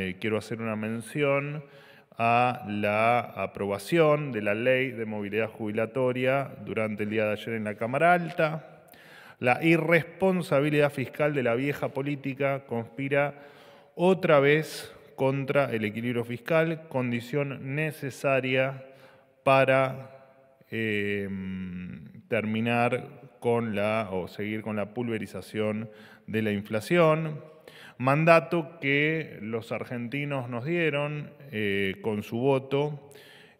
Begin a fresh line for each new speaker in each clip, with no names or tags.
Eh, quiero hacer una mención a la aprobación de la ley de movilidad jubilatoria durante el día de ayer en la Cámara Alta. La irresponsabilidad fiscal de la vieja política conspira otra vez contra el equilibrio fiscal, condición necesaria para Em, terminar con la o seguir con la pulverización de la inflación. Mandato que los argentinos nos dieron eh, con su voto,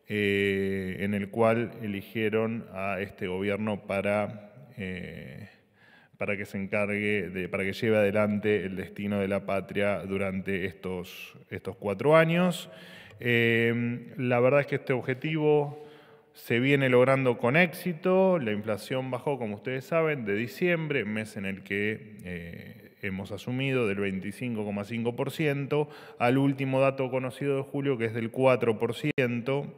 eh, en el cual eligieron a este gobierno para, eh, para que se encargue, de, para que lleve adelante el destino de la patria durante estos, estos cuatro años. Em, la verdad es que este objetivo se viene logrando con éxito, la inflación bajó, como ustedes saben, de diciembre, mes en el que eh, hemos asumido del 25,5%, al último dato conocido de julio, que es del 4%.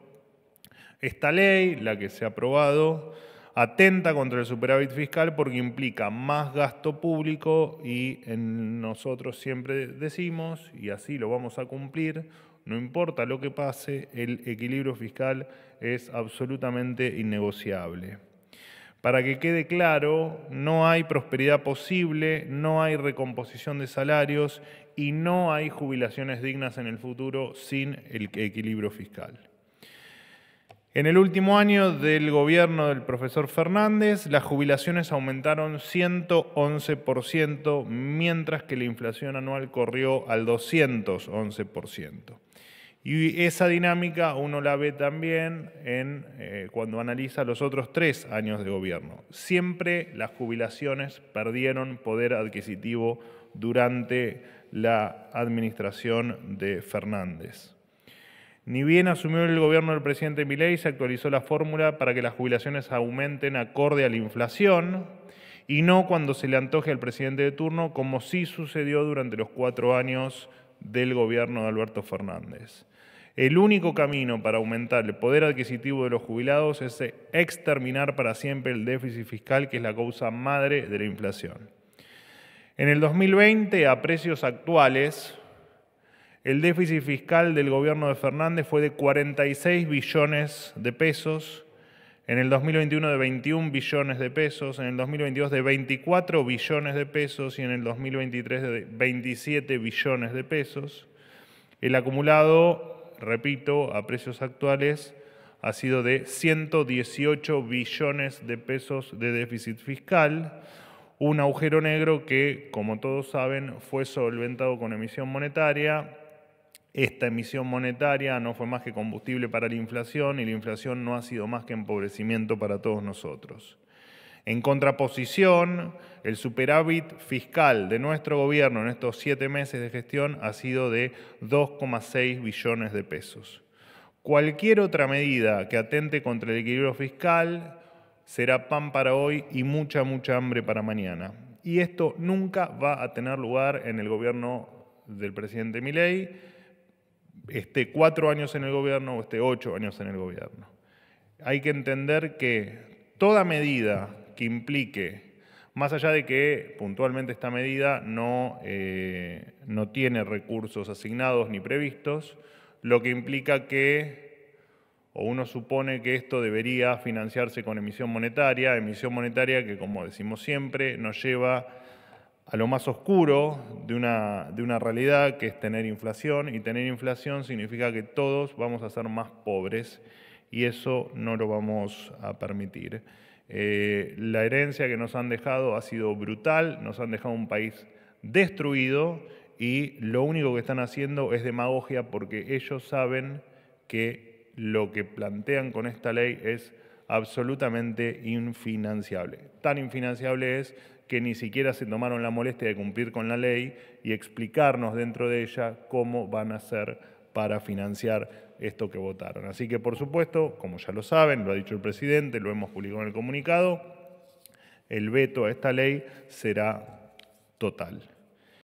Esta ley, la que se ha aprobado, atenta contra el superávit fiscal porque implica más gasto público y en nosotros siempre decimos, y así lo vamos a cumplir, no importa lo que pase, el equilibrio fiscal es absolutamente innegociable. Para que quede claro, no hay prosperidad posible, no hay recomposición de salarios y no hay jubilaciones dignas en el futuro sin el equilibrio fiscal. En el último año del gobierno del profesor Fernández, las jubilaciones aumentaron 111%, mientras que la inflación anual corrió al 211%. Y esa dinámica uno la ve también en, eh, cuando analiza los otros tres años de gobierno. Siempre las jubilaciones perdieron poder adquisitivo durante la administración de Fernández. Ni bien asumió el gobierno del presidente Milei, se actualizó la fórmula para que las jubilaciones aumenten acorde a la inflación y no cuando se le antoje al presidente de turno, como sí sucedió durante los cuatro años del gobierno de Alberto Fernández. El único camino para aumentar el poder adquisitivo de los jubilados es exterminar para siempre el déficit fiscal, que es la causa madre de la inflación. En el 2020, a precios actuales, el déficit fiscal del gobierno de Fernández fue de 46 billones de pesos, en el 2021 de 21 billones de pesos, en el 2022 de 24 billones de pesos y en el 2023 de 27 billones de pesos. El acumulado, repito, a precios actuales ha sido de 118 billones de pesos de déficit fiscal, un agujero negro que, como todos saben, fue solventado con emisión monetaria, esta emisión monetaria no fue más que combustible para la inflación y la inflación no ha sido más que empobrecimiento para todos nosotros. En contraposición, el superávit fiscal de nuestro gobierno en estos siete meses de gestión ha sido de 2,6 billones de pesos. Cualquier otra medida que atente contra el equilibrio fiscal será pan para hoy y mucha, mucha hambre para mañana. Y esto nunca va a tener lugar en el gobierno del presidente Milei esté cuatro años en el gobierno o esté ocho años en el gobierno. Hay que entender que toda medida que implique, más allá de que puntualmente esta medida no, eh, no tiene recursos asignados ni previstos, lo que implica que, o uno supone que esto debería financiarse con emisión monetaria, emisión monetaria que, como decimos siempre, nos lleva a lo más oscuro de una, de una realidad que es tener inflación, y tener inflación significa que todos vamos a ser más pobres y eso no lo vamos a permitir. Eh, la herencia que nos han dejado ha sido brutal, nos han dejado un país destruido y lo único que están haciendo es demagogia porque ellos saben que lo que plantean con esta ley es absolutamente infinanciable. Tan infinanciable es que ni siquiera se tomaron la molestia de cumplir con la ley y explicarnos dentro de ella cómo van a hacer para financiar esto que votaron. Así que, por supuesto, como ya lo saben, lo ha dicho el presidente, lo hemos publicado en el comunicado, el veto a esta ley será total.